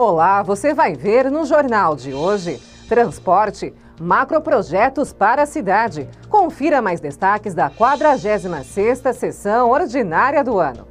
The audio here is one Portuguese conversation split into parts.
Olá, você vai ver no Jornal de hoje. Transporte, macroprojetos para a cidade. Confira mais destaques da 46ª Sessão Ordinária do ano.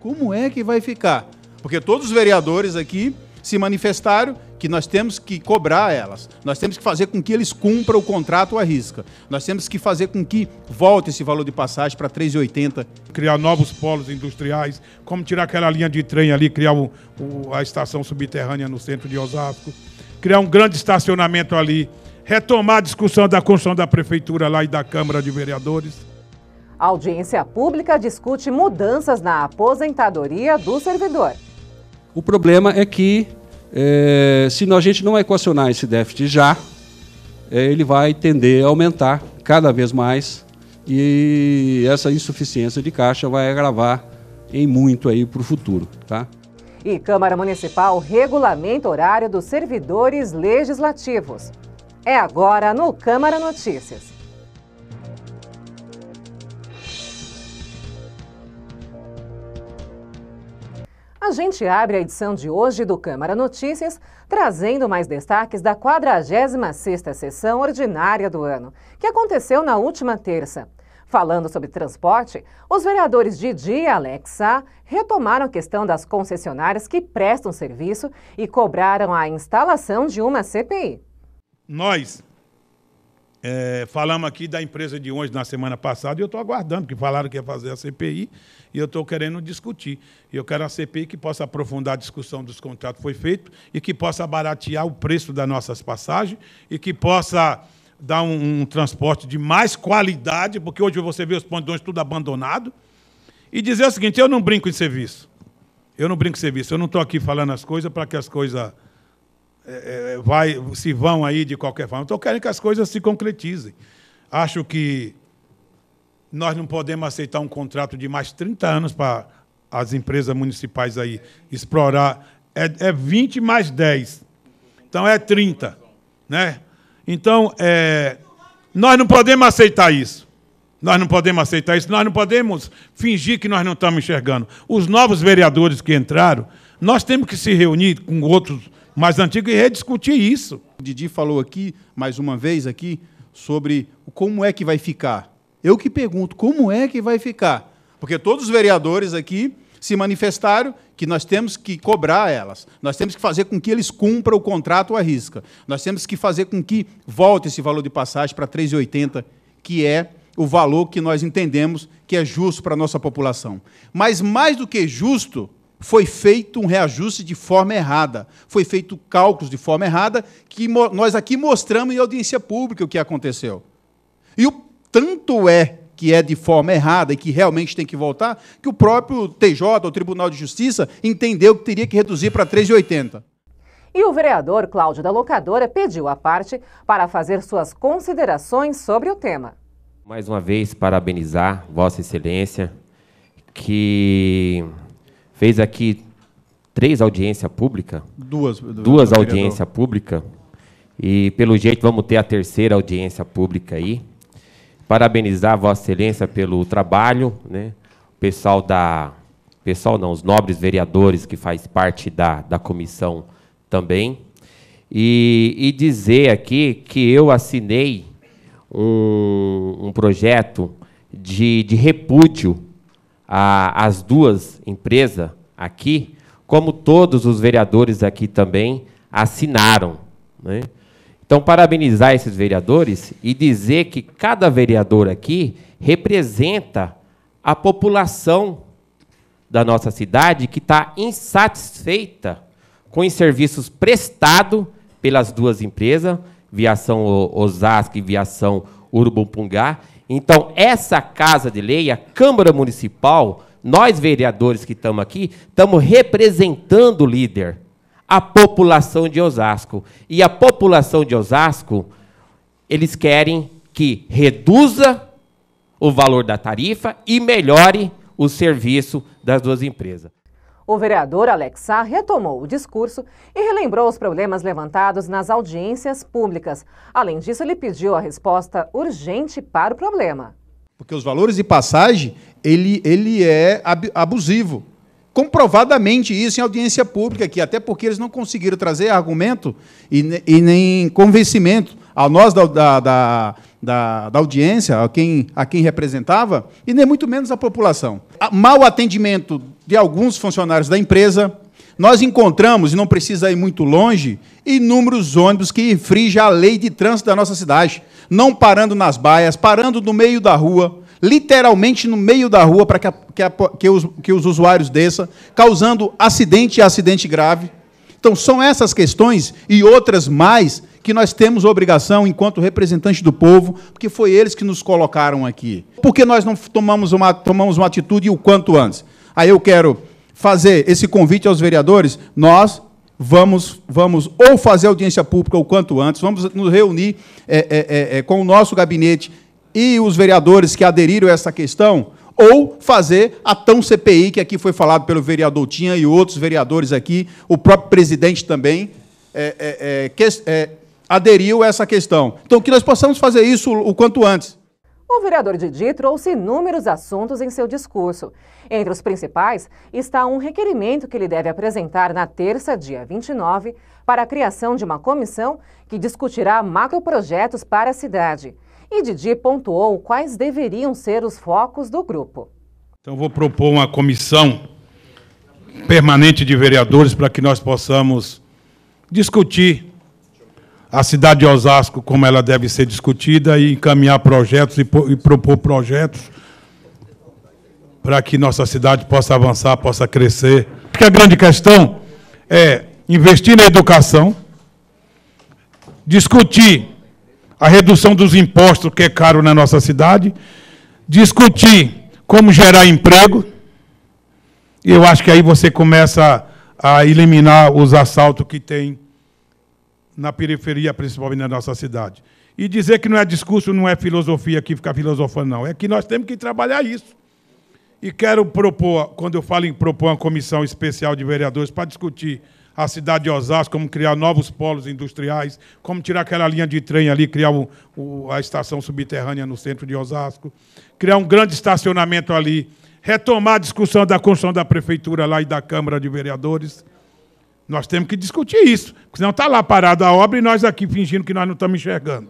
Como é que vai ficar? Porque todos os vereadores aqui se manifestaram que nós temos que cobrar elas. Nós temos que fazer com que eles cumpram o contrato à risca. Nós temos que fazer com que volte esse valor de passagem para 3,80. Criar novos polos industriais, como tirar aquela linha de trem ali, criar o, o, a estação subterrânea no centro de Osasco, criar um grande estacionamento ali, retomar a discussão da construção da prefeitura lá e da Câmara de Vereadores. A audiência pública discute mudanças na aposentadoria do servidor. O problema é que é, se a gente não equacionar esse déficit já, é, ele vai tender a aumentar cada vez mais e essa insuficiência de caixa vai agravar em muito aí para o futuro, tá? E Câmara Municipal regulamenta horário dos servidores legislativos. É agora no Câmara Notícias. A gente abre a edição de hoje do Câmara Notícias, trazendo mais destaques da 46ª sessão ordinária do ano, que aconteceu na última terça. Falando sobre transporte, os vereadores Didi e Alex Sá retomaram a questão das concessionárias que prestam serviço e cobraram a instalação de uma CPI. Nós é, falamos aqui da empresa de ônibus na semana passada e eu estou aguardando, porque falaram que ia fazer a CPI e eu estou querendo discutir. E eu quero a CPI que possa aprofundar a discussão dos contratos que foi feito e que possa baratear o preço das nossas passagens e que possa dar um, um transporte de mais qualidade, porque hoje você vê os de pandões tudo abandonado. E dizer o seguinte, eu não brinco em serviço. Eu não brinco em serviço. Eu não estou aqui falando as coisas para que as coisas é, é, vai, se vão aí de qualquer forma. Então, quero que as coisas se concretizem. Acho que nós não podemos aceitar um contrato de mais 30 anos para as empresas municipais aí explorar. É, é 20 mais 10. Então, é 30. Né? Então, é, nós não podemos aceitar isso. Nós não podemos aceitar isso. Nós não podemos fingir que nós não estamos enxergando. Os novos vereadores que entraram, nós temos que se reunir com outros mas antigo e é que rediscutir isso. O Didi falou aqui, mais uma vez aqui, sobre como é que vai ficar. Eu que pergunto, como é que vai ficar? Porque todos os vereadores aqui se manifestaram que nós temos que cobrar elas, nós temos que fazer com que eles cumpram o contrato à risca, nós temos que fazer com que volte esse valor de passagem para 3,80, que é o valor que nós entendemos que é justo para a nossa população. Mas mais do que justo, foi feito um reajuste de forma errada, foi feito cálculos de forma errada, que nós aqui mostramos em audiência pública o que aconteceu. E o tanto é que é de forma errada e que realmente tem que voltar, que o próprio TJ, o Tribunal de Justiça, entendeu que teria que reduzir para 3,80. E o vereador Cláudio da Locadora pediu à parte para fazer suas considerações sobre o tema. Mais uma vez, parabenizar Vossa Excelência, que fez aqui três audiências públicas. Duas. Duas audiências públicas. E, pelo jeito, vamos ter a terceira audiência pública aí. Parabenizar Vossa Excelência pelo trabalho, né? O pessoal da... Pessoal não, os nobres vereadores que faz parte da, da comissão também. E, e dizer aqui que eu assinei um, um projeto de, de repúdio a, as duas empresas aqui, como todos os vereadores aqui também assinaram. Né? Então, parabenizar esses vereadores e dizer que cada vereador aqui representa a população da nossa cidade que está insatisfeita com os serviços prestados pelas duas empresas, Viação Osasco e Viação Urubumpungá, então, essa casa de lei, a Câmara Municipal, nós vereadores que estamos aqui, estamos representando o líder, a população de Osasco. E a população de Osasco, eles querem que reduza o valor da tarifa e melhore o serviço das duas empresas. O vereador Alex Sá retomou o discurso e relembrou os problemas levantados nas audiências públicas. Além disso, ele pediu a resposta urgente para o problema. Porque os valores de passagem, ele, ele é abusivo. Comprovadamente isso em audiência pública aqui, até porque eles não conseguiram trazer argumento e, e nem convencimento a nós da, da, da da, da, audiência, a quem, a quem representava, e nem muito menos a população. Mal atendimento de alguns funcionários da empresa, nós encontramos, e não precisa ir muito longe, inúmeros ônibus que infringem a lei de trânsito da nossa cidade, não parando nas baias, parando no meio da rua, literalmente no meio da rua para que, que, que, os, que os usuários desçam, causando acidente e acidente grave. Então, são essas questões e outras mais que nós temos obrigação, enquanto representante do povo, porque foi eles que nos colocaram aqui. Por que nós não tomamos uma, tomamos uma atitude o quanto antes? Aí eu quero fazer esse convite aos vereadores, nós vamos, vamos ou fazer audiência pública o quanto antes, vamos nos reunir é, é, é, é com o nosso gabinete e os vereadores que aderiram a essa questão, ou fazer a tão CPI que aqui foi falado pelo vereador Tinha e outros vereadores aqui, o próprio presidente também é, é, que, aderiu a essa questão. Então, que nós possamos fazer isso o quanto antes. O vereador Didi trouxe inúmeros assuntos em seu discurso. Entre os principais está um requerimento que ele deve apresentar na terça, dia 29, para a criação de uma comissão que discutirá macroprojetos para a cidade. E Didi pontuou quais deveriam ser os focos do grupo. Então, vou propor uma comissão permanente de vereadores para que nós possamos discutir a cidade de Osasco como ela deve ser discutida e encaminhar projetos e, e propor projetos para que nossa cidade possa avançar, possa crescer. Porque a grande questão é investir na educação, discutir a redução dos impostos que é caro na nossa cidade, discutir como gerar emprego. e Eu acho que aí você começa a eliminar os assaltos que tem na periferia, principalmente da nossa cidade. E dizer que não é discurso, não é filosofia aqui ficar filosofando, não. É que nós temos que trabalhar isso. E quero propor, quando eu falo em propor uma comissão especial de vereadores para discutir a cidade de Osasco, como criar novos polos industriais, como tirar aquela linha de trem ali, criar o, o, a estação subterrânea no centro de Osasco, criar um grande estacionamento ali, retomar a discussão da construção da prefeitura lá e da Câmara de Vereadores. Nós temos que discutir isso, porque senão está lá parada a obra e nós aqui fingindo que nós não estamos enxergando.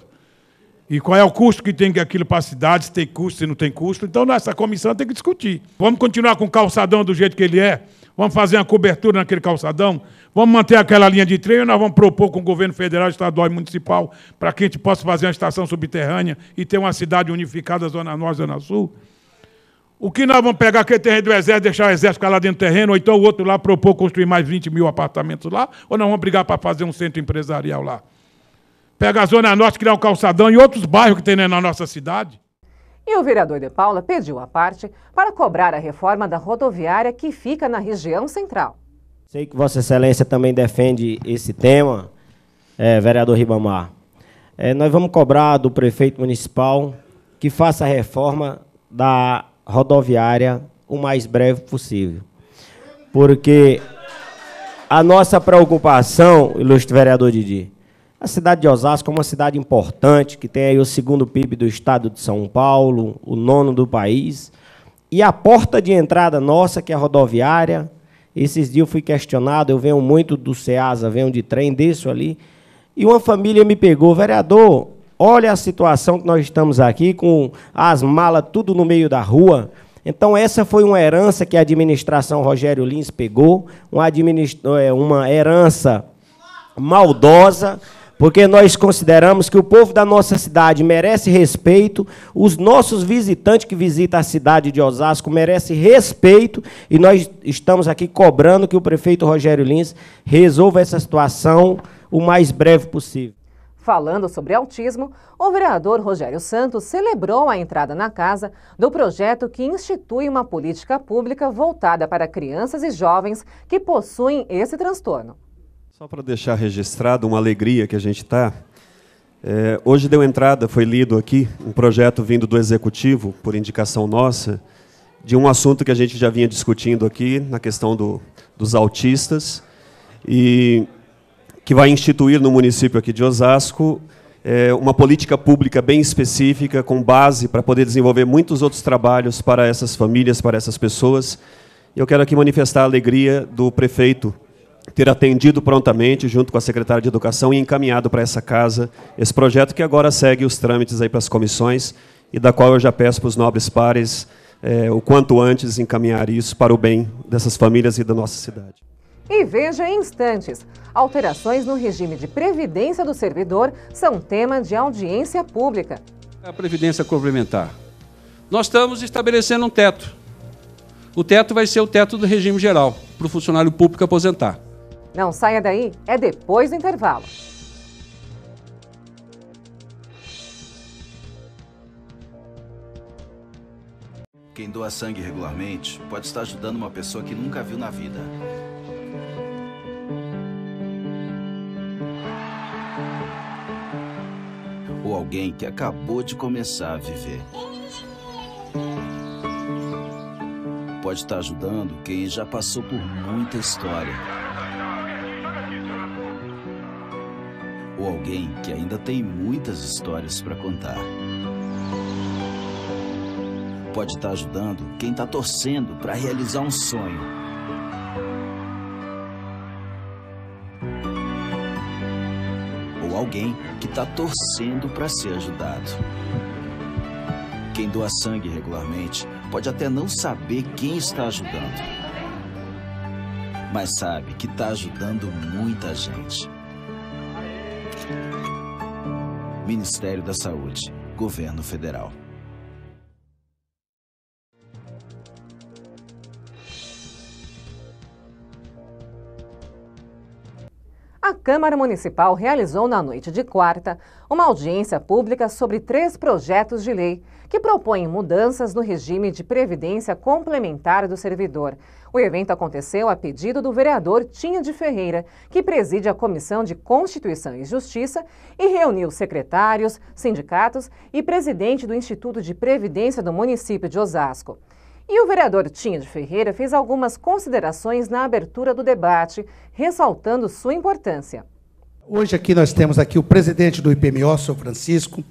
E qual é o custo que tem aquilo para a cidade, se tem custo, se não tem custo. Então, essa comissão tem que discutir. Vamos continuar com o calçadão do jeito que ele é? Vamos fazer uma cobertura naquele calçadão? Vamos manter aquela linha de trem ou nós vamos propor com o governo federal, estadual e municipal para que a gente possa fazer uma estação subterrânea e ter uma cidade unificada, Zona Norte e Zona Sul? O que nós vamos pegar aquele terreno do exército, deixar o exército ficar lá dentro do terreno, ou então o outro lá propor construir mais 20 mil apartamentos lá, ou nós vamos brigar para fazer um centro empresarial lá? Pega a Zona Norte, criar um calçadão e outros bairros que tem né, na nossa cidade. E o vereador De Paula pediu a parte para cobrar a reforma da rodoviária que fica na região central. Sei que Vossa Excelência também defende esse tema, é, vereador Ribamar. É, nós vamos cobrar do prefeito municipal que faça a reforma da rodoviária o mais breve possível. Porque a nossa preocupação, ilustre vereador Didi, a cidade de Osasco é uma cidade importante, que tem aí o segundo PIB do estado de São Paulo, o nono do país. E a porta de entrada nossa, que é a rodoviária, esses dias eu fui questionado, eu venho muito do SEASA, venho de trem, desço ali, e uma família me pegou, vereador, Olha a situação que nós estamos aqui, com as malas tudo no meio da rua. Então, essa foi uma herança que a administração Rogério Lins pegou, uma, é, uma herança maldosa, porque nós consideramos que o povo da nossa cidade merece respeito, os nossos visitantes que visitam a cidade de Osasco merecem respeito, e nós estamos aqui cobrando que o prefeito Rogério Lins resolva essa situação o mais breve possível. Falando sobre autismo, o vereador Rogério Santos celebrou a entrada na casa do projeto que institui uma política pública voltada para crianças e jovens que possuem esse transtorno. Só para deixar registrado uma alegria que a gente está. É, hoje deu entrada, foi lido aqui, um projeto vindo do Executivo, por indicação nossa, de um assunto que a gente já vinha discutindo aqui, na questão do, dos autistas. E que vai instituir no município aqui de Osasco eh, uma política pública bem específica, com base para poder desenvolver muitos outros trabalhos para essas famílias, para essas pessoas. Eu quero aqui manifestar a alegria do prefeito ter atendido prontamente, junto com a secretária de Educação, e encaminhado para essa casa esse projeto que agora segue os trâmites aí para as comissões e da qual eu já peço para os nobres pares é, o quanto antes encaminhar isso para o bem dessas famílias e da nossa cidade. E veja em instantes. Alterações no regime de previdência do servidor são tema de audiência pública. A previdência complementar. Nós estamos estabelecendo um teto. O teto vai ser o teto do regime geral para o funcionário público aposentar. Não saia daí, é depois do intervalo. Quem doa sangue regularmente pode estar ajudando uma pessoa que nunca viu na vida. ou alguém que acabou de começar a viver. Pode estar ajudando quem já passou por muita história. Ou alguém que ainda tem muitas histórias para contar. Pode estar ajudando quem está torcendo para realizar um sonho alguém que está torcendo para ser ajudado. Quem doa sangue regularmente pode até não saber quem está ajudando, mas sabe que está ajudando muita gente. Ministério da Saúde, Governo Federal. Câmara Municipal realizou na noite de quarta uma audiência pública sobre três projetos de lei que propõem mudanças no regime de previdência complementar do servidor. O evento aconteceu a pedido do vereador Tinha de Ferreira, que preside a Comissão de Constituição e Justiça e reuniu secretários, sindicatos e presidente do Instituto de Previdência do município de Osasco. E o vereador Tinha de Ferreira fez algumas considerações na abertura do debate, ressaltando sua importância. Hoje aqui nós temos aqui o presidente do IPMO, São Francisco,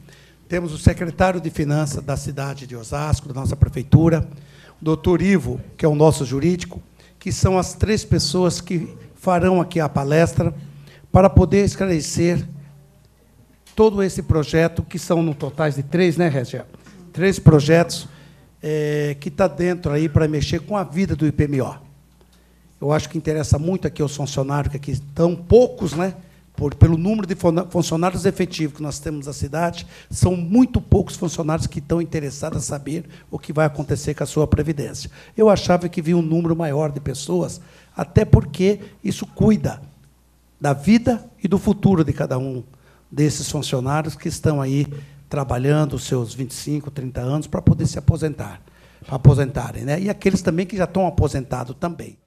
temos o secretário de Finanças da cidade de Osasco, da nossa prefeitura, o doutor Ivo, que é o nosso jurídico, que são as três pessoas que farão aqui a palestra para poder esclarecer todo esse projeto, que são no totais de três, né, Regé? Três projetos é, que está dentro aí para mexer com a vida do IPMO. Eu acho que interessa muito aqui aos funcionários, que aqui estão poucos, né? Por, pelo número de funcionários efetivos que nós temos na cidade, são muito poucos funcionários que estão interessados a saber o que vai acontecer com a sua previdência. Eu achava que vi um número maior de pessoas, até porque isso cuida da vida e do futuro de cada um desses funcionários que estão aí trabalhando os seus 25, 30 anos para poder se aposentar, para aposentarem, né? E aqueles também que já estão aposentados também.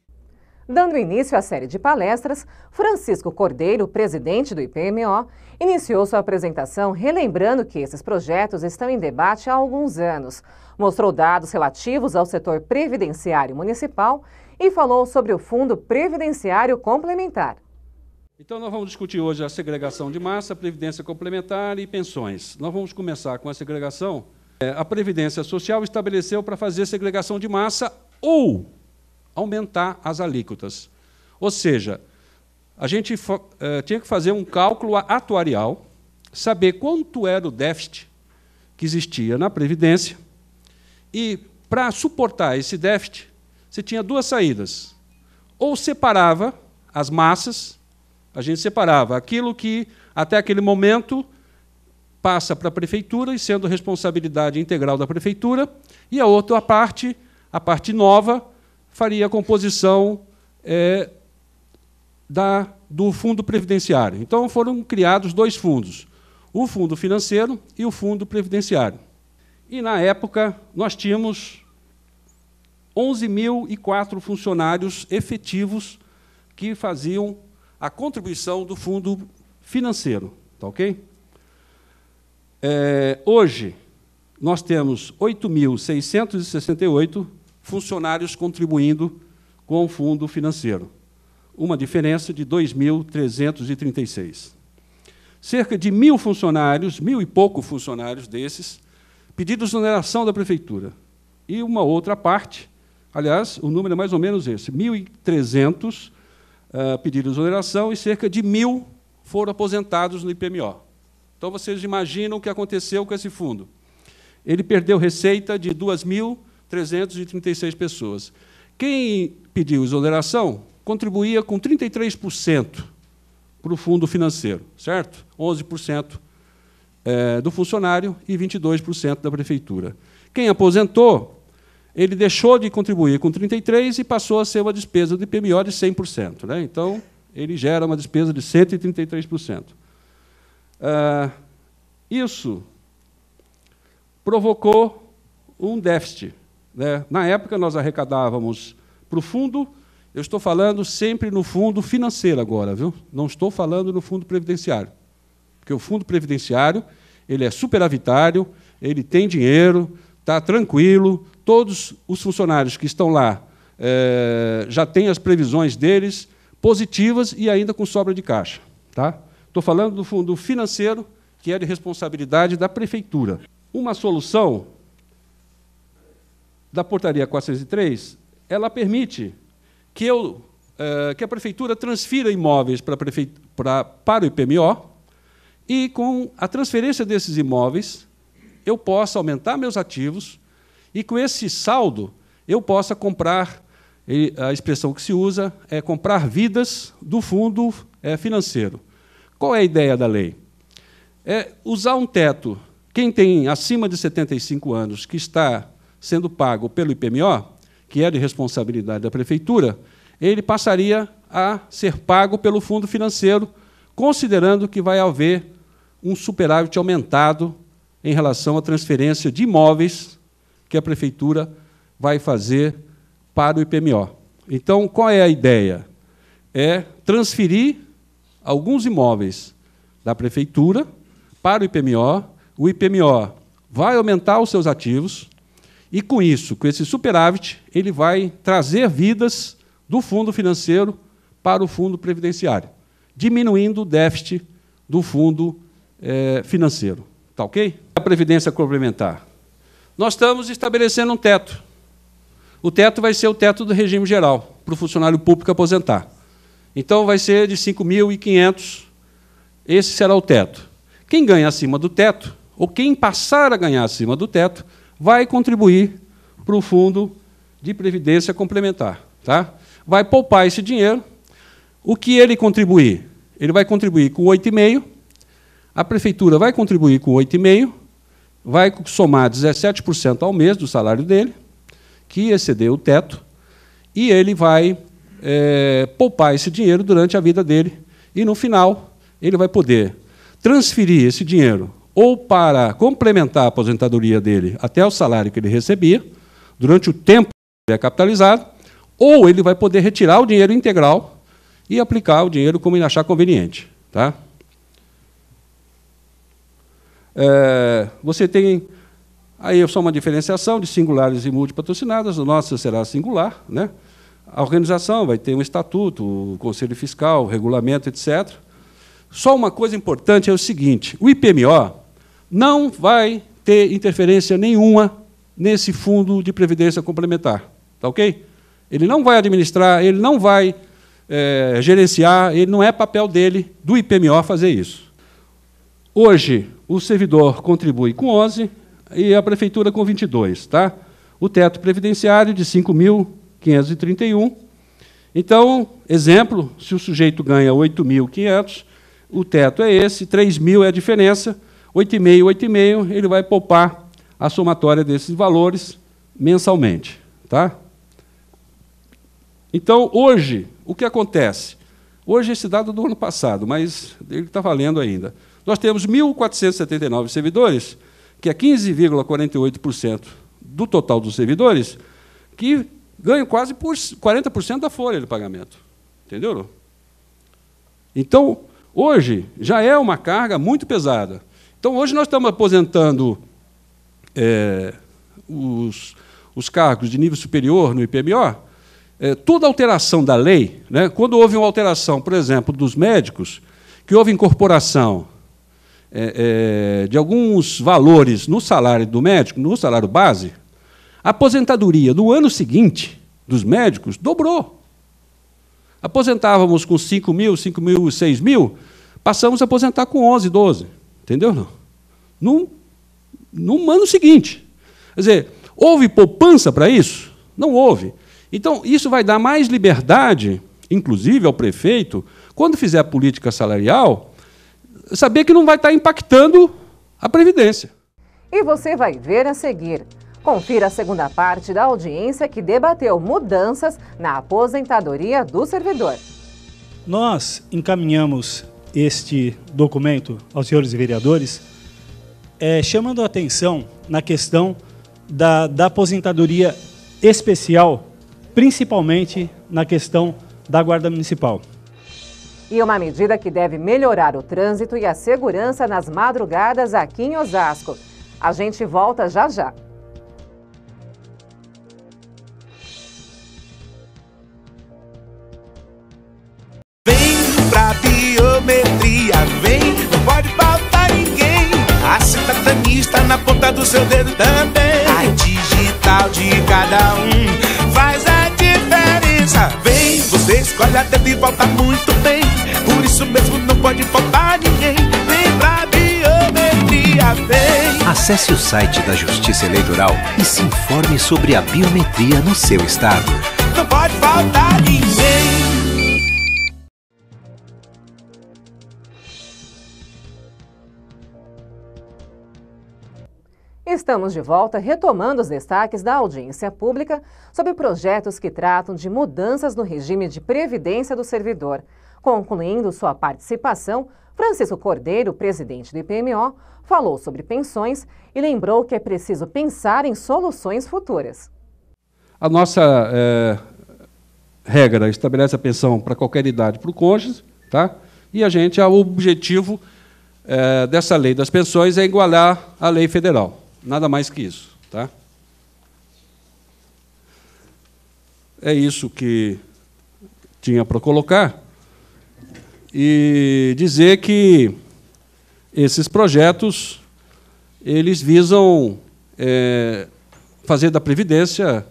Dando início à série de palestras, Francisco Cordeiro, presidente do IPMO, iniciou sua apresentação relembrando que esses projetos estão em debate há alguns anos. Mostrou dados relativos ao setor previdenciário municipal e falou sobre o Fundo Previdenciário Complementar. Então, nós vamos discutir hoje a segregação de massa, previdência complementar e pensões. Nós vamos começar com a segregação. É, a Previdência Social estabeleceu para fazer segregação de massa ou aumentar as alíquotas. Ou seja, a gente é, tinha que fazer um cálculo atuarial, saber quanto era o déficit que existia na Previdência, e para suportar esse déficit, você tinha duas saídas. Ou separava as massas a gente separava aquilo que, até aquele momento, passa para a prefeitura e sendo responsabilidade integral da prefeitura, e a outra parte, a parte nova, faria a composição é, da, do fundo previdenciário. Então foram criados dois fundos, o fundo financeiro e o fundo previdenciário. E na época nós tínhamos 11.004 funcionários efetivos que faziam a contribuição do fundo financeiro. Tá ok? É, hoje, nós temos 8.668 funcionários contribuindo com o fundo financeiro, uma diferença de 2.336. Cerca de mil funcionários, mil e pouco funcionários desses, pediram exoneração da prefeitura. E uma outra parte, aliás, o número é mais ou menos esse, 1.300 eh, pediram exoneração e cerca de mil foram aposentados no IPMO. Então vocês imaginam o que aconteceu com esse fundo. Ele perdeu receita de 2.336 pessoas. Quem pediu exoneração contribuía com 33% para o fundo financeiro, certo? 11% eh, do funcionário e 22% da prefeitura. Quem aposentou ele deixou de contribuir com 33% e passou a ser uma despesa do IPMO de 100%. Né? Então, ele gera uma despesa de 133%. Uh, ah, isso provocou um déficit. Né? Na época, nós arrecadávamos para o fundo, eu estou falando sempre no fundo financeiro agora, viu? não estou falando no fundo previdenciário. Porque o fundo previdenciário ele é superavitário, ele tem dinheiro, está tranquilo, todos os funcionários que estão lá é, já têm as previsões deles positivas e ainda com sobra de caixa. Tá? Estou falando do fundo financeiro, que é de responsabilidade da prefeitura. Uma solução da portaria 403, ela permite que, eu, é, que a prefeitura transfira imóveis para, prefeitura para o IPMO e com a transferência desses imóveis eu possa aumentar meus ativos e com esse saldo eu possa comprar, a expressão que se usa é comprar vidas do fundo eh, financeiro. Qual é a ideia da lei? É usar um teto. Quem tem acima de 75 anos que está sendo pago pelo IPMO, que é de responsabilidade da prefeitura, ele passaria a ser pago pelo fundo financeiro, considerando que vai haver um superávit aumentado em relação à transferência de imóveis que a prefeitura vai fazer para o IPMO. Então, qual é a ideia? É transferir alguns imóveis da prefeitura para o IPMO. O IPMO vai aumentar os seus ativos e com isso, com esse superávit, ele vai trazer vidas do fundo financeiro para o fundo previdenciário, diminuindo o déficit do fundo eh, financeiro. Tá ok? A previdência complementar. Nós estamos estabelecendo um teto. O teto vai ser o teto do regime geral, para o funcionário público aposentar. Então, vai ser de 5.500. Esse será o teto. Quem ganha acima do teto, ou quem passar a ganhar acima do teto, vai contribuir para o fundo de previdência complementar. Tá? Vai poupar esse dinheiro. O que ele contribuir? Ele vai contribuir com 8,5%. A prefeitura vai contribuir com 8,5%, vai somar 17% ao mês do salário dele, que excedeu o teto, e ele vai é, poupar esse dinheiro durante a vida dele. E no final, ele vai poder transferir esse dinheiro ou para complementar a aposentadoria dele até o salário que ele recebia, durante o tempo que ele é capitalizado, ou ele vai poder retirar o dinheiro integral e aplicar o dinheiro como ele achar conveniente. Tá? É, você tem aí só uma diferenciação de singulares e multipatrocinadas, a nossa será singular, né? A organização vai ter um estatuto, o um conselho fiscal, um regulamento, etc. Só uma coisa importante é o seguinte: o IPMO não vai ter interferência nenhuma nesse fundo de previdência complementar, tá ok? Ele não vai administrar, ele não vai é, gerenciar, ele não é papel dele do IPMO fazer isso. Hoje, o servidor contribui com 11 e a prefeitura com 22, tá? O teto previdenciário de 5.531. Então, exemplo, se o sujeito ganha 8.500, o teto é esse, 3.000 é a diferença, 8,5, 8,5, ele vai poupar a somatória desses valores mensalmente, tá? Então, hoje, o que acontece? Hoje esse dado é do ano passado, mas ele está valendo ainda. Nós temos 1.479 servidores, que é 15,48% do total dos servidores, que ganham quase por 40% da folha de pagamento. Entendeu? Então, hoje, já é uma carga muito pesada. Então, hoje nós estamos aposentando é, os, os cargos de nível superior no IPMO, é, toda alteração da lei, né, quando houve uma alteração, por exemplo, dos médicos, que houve incorporação é, é, de alguns valores no salário do médico, no salário base, a aposentadoria no ano seguinte dos médicos dobrou. Aposentávamos com 5 mil, 5 mil, 6 mil, passamos a aposentar com 11, 12. Entendeu? Não. No, no ano seguinte. Quer dizer, houve poupança para isso? Não houve. Então, isso vai dar mais liberdade, inclusive ao prefeito, quando fizer a política salarial, saber que não vai estar tá impactando a Previdência. E você vai ver a seguir. Confira a segunda parte da audiência que debateu mudanças na aposentadoria do servidor. Nós encaminhamos este documento aos senhores vereadores, é, chamando a atenção na questão da, da aposentadoria especial, principalmente na questão da Guarda Municipal. E uma medida que deve melhorar o trânsito e a segurança nas madrugadas aqui em Osasco. A gente volta já já. Vem pra biometria, vem, não pode faltar ninguém. A cidadania está na ponta do seu dedo também. A digital de cada um Olha, deve voltar muito bem Por isso mesmo não pode faltar ninguém Vem pra biometria, vem Acesse o site da Justiça Eleitoral e se informe sobre a biometria no seu estado Não pode faltar ninguém Estamos de volta retomando os destaques da audiência pública sobre projetos que tratam de mudanças no regime de previdência do servidor. Concluindo sua participação, Francisco Cordeiro, presidente do IPMO, falou sobre pensões e lembrou que é preciso pensar em soluções futuras. A nossa é, regra estabelece a pensão para qualquer idade para o cônjuge, tá? e a gente, o objetivo é, dessa lei das pensões é igualar a lei federal. Nada mais que isso, tá? É isso que tinha para colocar. E dizer que esses projetos eles visam é, fazer da previdência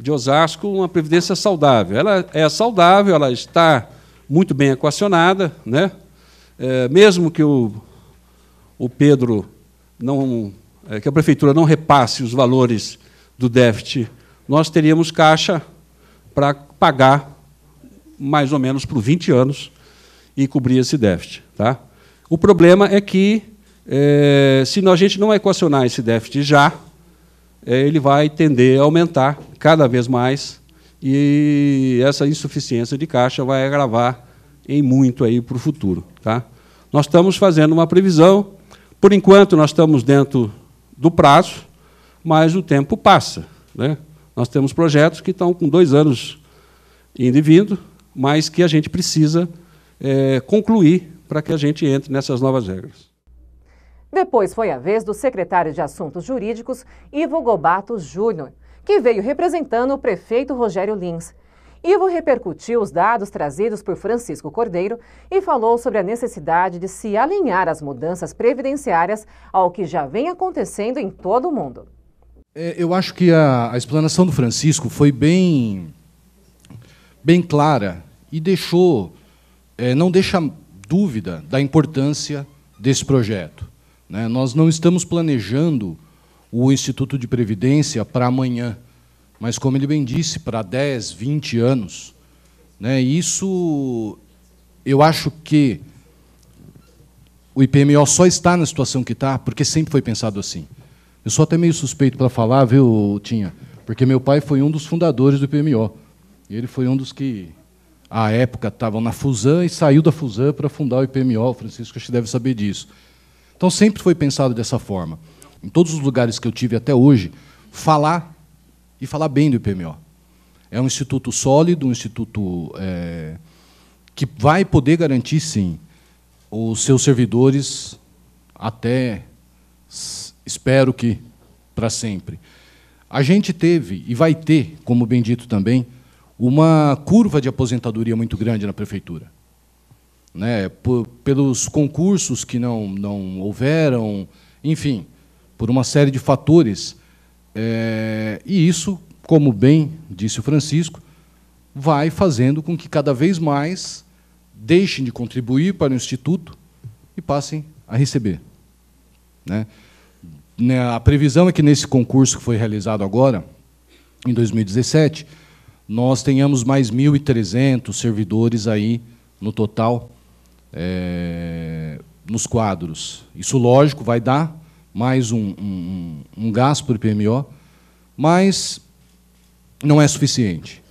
de Osasco uma previdência saudável. Ela é saudável, ela está muito bem equacionada, né? É, mesmo que o, o Pedro não é, que a prefeitura não repasse os valores do déficit, nós teríamos caixa para pagar mais ou menos por 20 anos e cobrir esse déficit. Tá? O problema é que, é, se a gente não equacionar esse déficit já, é, ele vai tender a aumentar cada vez mais e essa insuficiência de caixa vai agravar em muito aí para o futuro. Tá? Nós estamos fazendo uma previsão, por enquanto nós estamos dentro do prazo, mas o tempo passa. Né? Nós temos projetos que estão com dois anos indo e vindo, mas que a gente precisa é, concluir para que a gente entre nessas novas regras. Depois foi a vez do secretário de Assuntos Jurídicos, Ivo Gobato Júnior, que veio representando o prefeito Rogério Lins. Ivo repercutiu os dados trazidos por Francisco Cordeiro e falou sobre a necessidade de se alinhar as mudanças previdenciárias ao que já vem acontecendo em todo o mundo. É, eu acho que a, a explanação do Francisco foi bem, bem clara e deixou, é, não deixa dúvida da importância desse projeto. Né? Nós não estamos planejando o Instituto de Previdência para amanhã mas como ele bem disse, para 10, 20 anos. Né? Isso eu acho que o IPMO só está na situação que está porque sempre foi pensado assim. Eu sou até meio suspeito para falar, viu, Tinha? Porque meu pai foi um dos fundadores do IPMO. Ele foi um dos que, à época, estavam na Fusan e saiu da Fusan para fundar o IPMO. O Francisco acho que deve saber disso. Então sempre foi pensado dessa forma. Em todos os lugares que eu tive até hoje, falar e falar bem do IPMO. É um instituto sólido, um instituto é, que vai poder garantir, sim, os seus servidores até, espero que, para sempre. A gente teve, e vai ter, como bem dito também, uma curva de aposentadoria muito grande na prefeitura. Né? Por, pelos concursos que não, não houveram, enfim, por uma série de fatores é, e isso, como bem disse o Francisco, vai fazendo com que cada vez mais deixem de contribuir para o Instituto e passem a receber. Né? né a previsão é que nesse concurso que foi realizado agora, em 2017, nós tenhamos mais 1.300 servidores aí no total é, nos quadros. Isso, lógico, vai dar mais um, um, um gasto por PMO, mas não é suficiente.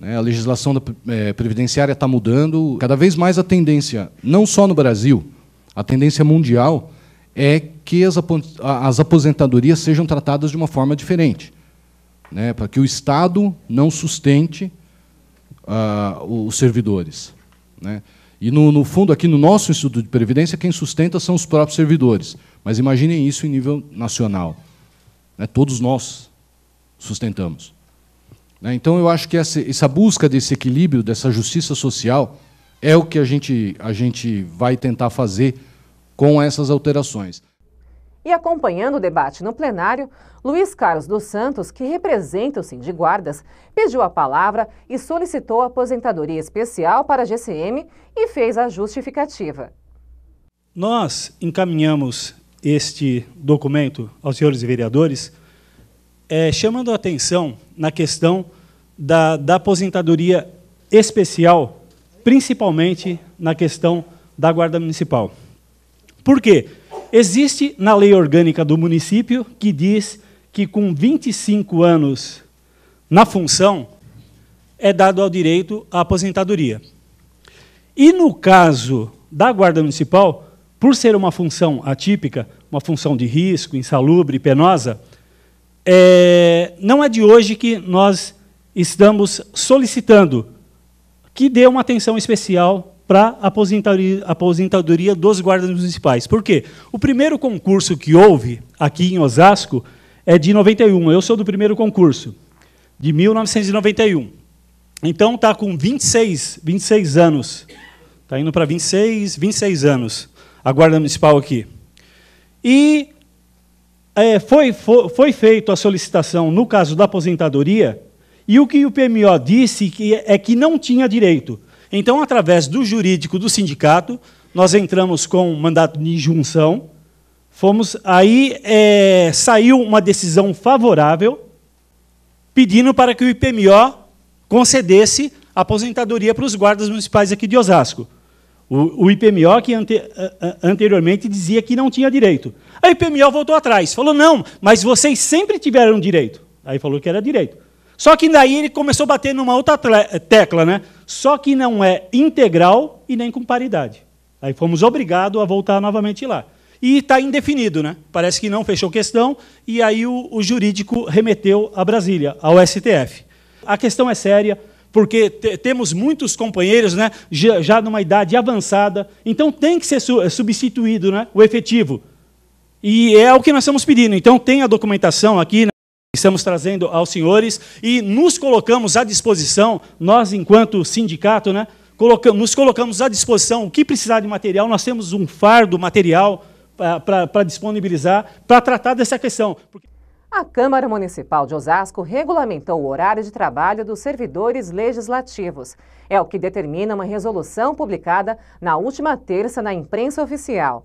Né, a legislação é, previdenciária está mudando. Cada vez mais a tendência, não só no Brasil, a tendência mundial é que as aposentadorias sejam tratadas de uma forma diferente, né? para que o Estado não sustente uh, os servidores. Né? E, no, no, fundo, aqui no nosso Instituto de Previdência, quem sustenta são os próprios servidores. Mas imaginem isso em nível nacional. Né? Todos nós sustentamos. Né? Então, eu acho que essa, essa, busca desse equilíbrio, dessa justiça social, é o que a gente, a gente vai tentar fazer com essas alterações. E acompanhando o debate no plenário, Luiz Carlos dos Santos, que representa o Guardas, pediu a palavra e solicitou aposentadoria especial para a GCM e fez a justificativa. Nós encaminhamos este documento aos senhores vereadores, é, chamando a atenção na questão da, da aposentadoria especial, principalmente na questão da Guarda Municipal. Por quê? Porque Existe na lei orgânica do município que diz que com 25 anos na função é dado ao direito à aposentadoria. E no caso da Guarda Municipal, por ser uma função atípica, uma função de risco, insalubre, penosa, é, não é de hoje que nós estamos solicitando que dê uma atenção especial para a aposentadoria, dos guardas municipais. Por quê? O primeiro concurso que houve aqui em Osasco é de 91. Eu sou do primeiro concurso, de 1991. Então está com 26, 26 anos. Está indo para 26, 26 anos a Guarda Municipal aqui. E é, foi, foi, foi feita a solicitação no caso da aposentadoria, e o que o PMO disse que, é que não tinha direito. Então, através do jurídico do sindicato, nós entramos com um mandato de injunção, fomos aí é, saiu uma decisão favorável, pedindo para que o IPMO concedesse aposentadoria para os guardas municipais aqui de Osasco. O, o IPMO, que ante, anteriormente dizia que não tinha direito. A IPMO voltou atrás, falou: não, mas vocês sempre tiveram direito. Aí falou que era direito. Só que daí ele começou a bater numa outra eh, tecla, né? Só que não é integral e nem com paridade. Aí fomos obrigados a voltar novamente lá. E está indefinido, né? Parece que não fechou questão, e aí o, o jurídico remeteu a Brasília, ao STF. A questão é séria, porque temos muitos companheiros né, já, já, numa idade avançada, então tem que ser su eh, substituído né, o efetivo. E é o que nós estamos pedindo. Então tem a documentação aqui. Né? estamos trazendo aos senhores e nos colocamos à disposição, nós, enquanto sindicato, né, colocamos, nos colocamos à disposição o que precisar de material, nós temos um fardo material ah, para disponibilizar, para tratar dessa questão. A Câmara Municipal de Osasco regulamentou o horário de trabalho dos servidores legislativos. É o que determina uma resolução publicada na última terça na imprensa oficial.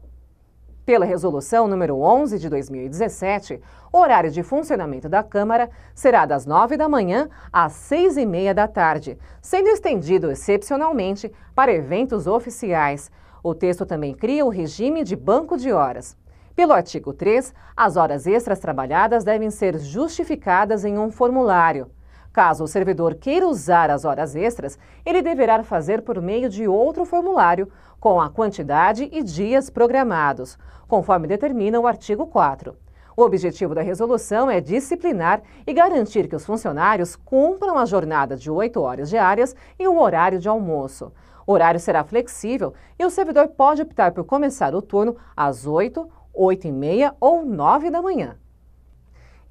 Pela resolução número 11 de 2017, o horário de funcionamento da Câmara será das 9 da manhã às 6 e meia da tarde, sendo estendido excepcionalmente para eventos oficiais. O texto também cria o regime de banco de horas. Pelo artigo 3, as horas extras trabalhadas devem ser justificadas em um formulário. Caso o servidor queira usar as horas extras, ele deverá fazer por meio de outro formulário, com a quantidade e dias programados, conforme determina o artigo 4. O objetivo da resolução é disciplinar e garantir que os funcionários cumpram a jornada de 8 horas diárias e o horário de almoço. O horário será flexível e o servidor pode optar por começar o turno às 8, 8 e meia ou 9 da manhã.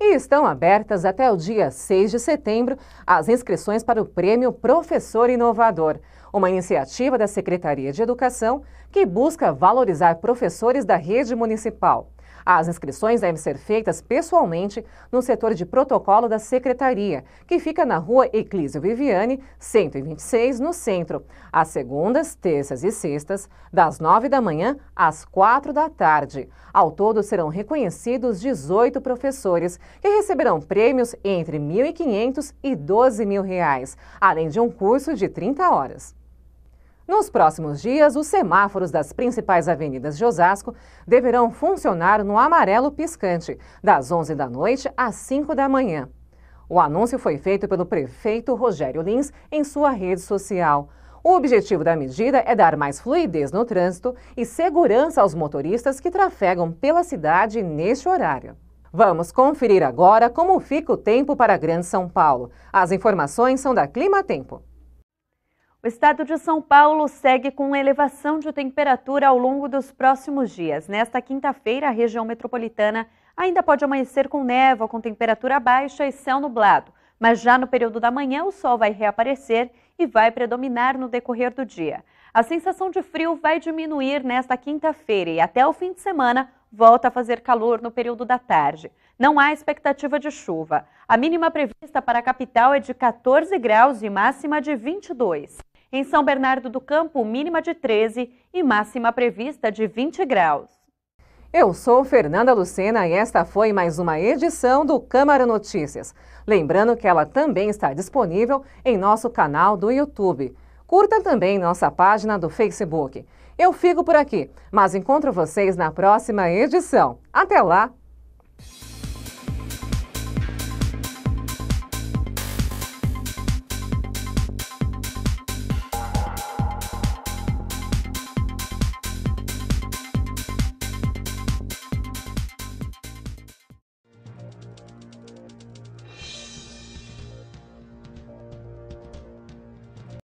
E estão abertas até o dia 6 de setembro as inscrições para o Prêmio Professor Inovador, uma iniciativa da Secretaria de Educação que busca valorizar professores da rede municipal. As inscrições devem ser feitas pessoalmente no setor de protocolo da Secretaria, que fica na rua Eclísio Viviane, 126, no centro, às segundas, terças e sextas, das 9 da manhã às 4 da tarde. Ao todo serão reconhecidos 18 professores, que receberão prêmios entre R$ 1.500 e R$ 12.000, mil, reais, além de um curso de 30 horas. Nos próximos dias, os semáforos das principais avenidas de Osasco deverão funcionar no amarelo piscante, das 11 da noite às 5 da manhã. O anúncio foi feito pelo prefeito Rogério Lins em sua rede social. O objetivo da medida é dar mais fluidez no trânsito e segurança aos motoristas que trafegam pela cidade neste horário. Vamos conferir agora como fica o tempo para a Grande São Paulo. As informações são da Clima Tempo. O estado de São Paulo segue com elevação de temperatura ao longo dos próximos dias. Nesta quinta-feira, a região metropolitana ainda pode amanhecer com névoa, com temperatura baixa e céu nublado. Mas já no período da manhã, o sol vai reaparecer e vai predominar no decorrer do dia. A sensação de frio vai diminuir nesta quinta-feira e até o fim de semana volta a fazer calor no período da tarde. Não há expectativa de chuva. A mínima prevista para a capital é de 14 graus e máxima de 22. Em São Bernardo do Campo, mínima de 13 e máxima prevista de 20 graus. Eu sou Fernanda Lucena e esta foi mais uma edição do Câmara Notícias. Lembrando que ela também está disponível em nosso canal do YouTube. Curta também nossa página do Facebook. Eu fico por aqui, mas encontro vocês na próxima edição. Até lá!